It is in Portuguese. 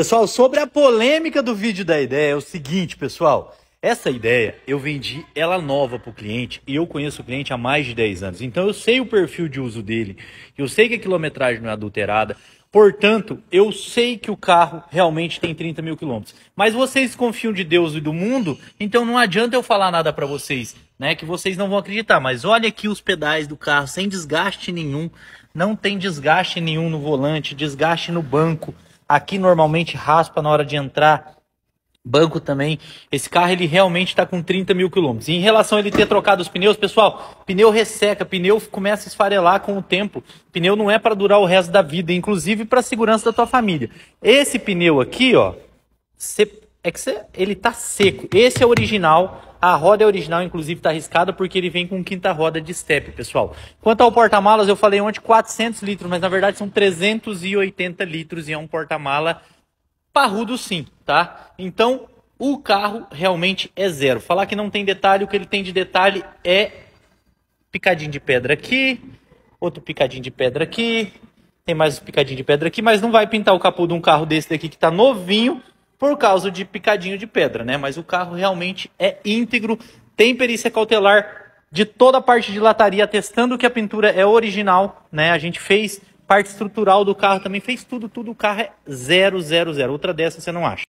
Pessoal, sobre a polêmica do vídeo da ideia, é o seguinte, pessoal. Essa ideia, eu vendi ela nova para o cliente e eu conheço o cliente há mais de 10 anos. Então eu sei o perfil de uso dele, eu sei que a quilometragem não é adulterada. Portanto, eu sei que o carro realmente tem 30 mil quilômetros. Mas vocês confiam de Deus e do mundo, então não adianta eu falar nada para vocês, né? Que vocês não vão acreditar. Mas olha aqui os pedais do carro, sem desgaste nenhum. Não tem desgaste nenhum no volante, desgaste no banco. Aqui normalmente raspa na hora de entrar. Banco também. Esse carro ele realmente está com 30 mil quilômetros. Em relação a ele ter trocado os pneus, pessoal, pneu resseca, pneu começa a esfarelar com o tempo. Pneu não é para durar o resto da vida, inclusive para a segurança da tua família. Esse pneu aqui, ó, cê, é que cê, ele tá seco. Esse é original a roda é original, inclusive, está arriscada porque ele vem com quinta roda de step, pessoal. Quanto ao porta-malas, eu falei ontem 400 litros, mas na verdade são 380 litros e é um porta-mala parrudo sim, tá? Então, o carro realmente é zero. Falar que não tem detalhe, o que ele tem de detalhe é picadinho de pedra aqui, outro picadinho de pedra aqui, tem mais um picadinho de pedra aqui, mas não vai pintar o capô de um carro desse daqui que está novinho por causa de picadinho de pedra, né? Mas o carro realmente é íntegro, tem perícia cautelar de toda a parte de lataria, testando que a pintura é original, né? A gente fez parte estrutural do carro também, fez tudo, tudo, o carro é zero, zero, zero. Outra dessa você não acha.